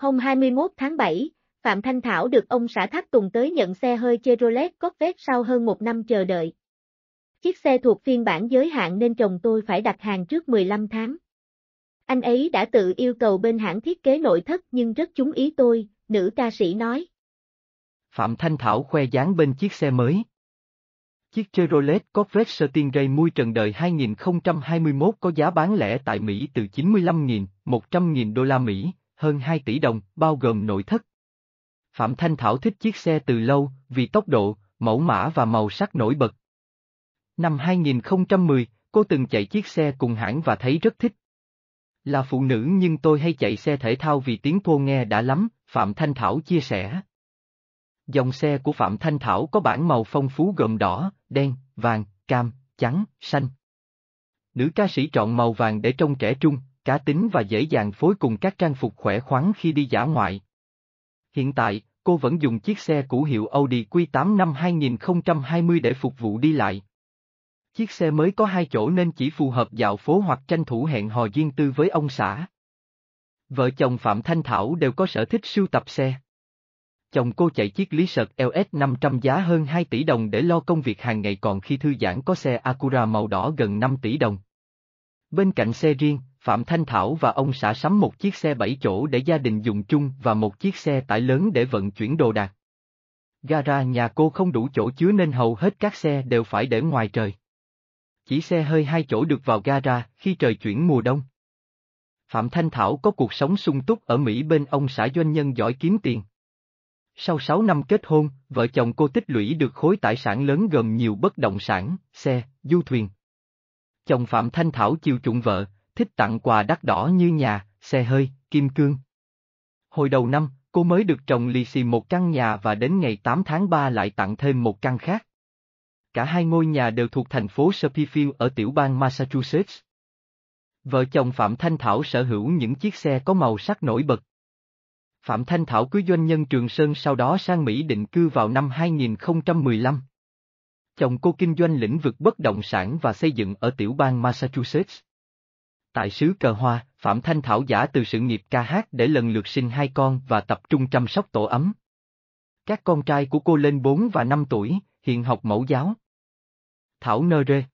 Hôm 21 tháng 7, Phạm Thanh Thảo được ông xã Thác Tùng tới nhận xe hơi Chevrolet Corvette sau hơn một năm chờ đợi. Chiếc xe thuộc phiên bản giới hạn nên chồng tôi phải đặt hàng trước 15 tháng. Anh ấy đã tự yêu cầu bên hãng thiết kế nội thất nhưng rất chú ý tôi, nữ ca sĩ nói. Phạm Thanh Thảo khoe dáng bên chiếc xe mới. Chiếc Chevrolet Corvette Stingray mui trần đời 2021 có giá bán lẻ tại Mỹ từ 95.000, 100.000 đô la Mỹ, hơn 2 tỷ đồng, bao gồm nội thất. Phạm Thanh Thảo thích chiếc xe từ lâu, vì tốc độ, mẫu mã và màu sắc nổi bật. Năm 2010, cô từng chạy chiếc xe cùng hãng và thấy rất thích. Là phụ nữ nhưng tôi hay chạy xe thể thao vì tiếng thô nghe đã lắm, Phạm Thanh Thảo chia sẻ. Dòng xe của Phạm Thanh Thảo có bản màu phong phú gồm đỏ, đen, vàng, cam, trắng, xanh. Nữ ca sĩ chọn màu vàng để trông trẻ trung, cá tính và dễ dàng phối cùng các trang phục khỏe khoắn khi đi dã ngoại. Hiện tại, cô vẫn dùng chiếc xe cũ hiệu Audi Q8 năm 2020 để phục vụ đi lại. Chiếc xe mới có hai chỗ nên chỉ phù hợp dạo phố hoặc tranh thủ hẹn hò riêng tư với ông xã. Vợ chồng Phạm Thanh Thảo đều có sở thích sưu tập xe. Chồng cô chạy chiếc Lý Sợt LS 500 giá hơn 2 tỷ đồng để lo công việc hàng ngày còn khi thư giãn có xe Acura màu đỏ gần 5 tỷ đồng. Bên cạnh xe riêng, Phạm Thanh Thảo và ông xã sắm một chiếc xe 7 chỗ để gia đình dùng chung và một chiếc xe tải lớn để vận chuyển đồ đạc. Gara nhà cô không đủ chỗ chứa nên hầu hết các xe đều phải để ngoài trời. Chỉ xe hơi hai chỗ được vào gara khi trời chuyển mùa đông. Phạm Thanh Thảo có cuộc sống sung túc ở Mỹ bên ông xã doanh nhân giỏi kiếm tiền. Sau 6 năm kết hôn, vợ chồng cô tích lũy được khối tài sản lớn gồm nhiều bất động sản, xe, du thuyền. Chồng Phạm Thanh Thảo chiều chuộng vợ, thích tặng quà đắt đỏ như nhà, xe hơi, kim cương. Hồi đầu năm, cô mới được chồng lì xì một căn nhà và đến ngày 8 tháng 3 lại tặng thêm một căn khác. Cả hai ngôi nhà đều thuộc thành phố Springfield ở tiểu bang Massachusetts. Vợ chồng Phạm Thanh Thảo sở hữu những chiếc xe có màu sắc nổi bật. Phạm Thanh Thảo cưới doanh nhân Trường Sơn sau đó sang Mỹ định cư vào năm 2015. Chồng cô kinh doanh lĩnh vực bất động sản và xây dựng ở tiểu bang Massachusetts. Tại xứ cờ hoa, Phạm Thanh Thảo giả từ sự nghiệp ca hát để lần lượt sinh hai con và tập trung chăm sóc tổ ấm. Các con trai của cô lên bốn và năm tuổi, hiện học mẫu giáo. Thảo nơ rê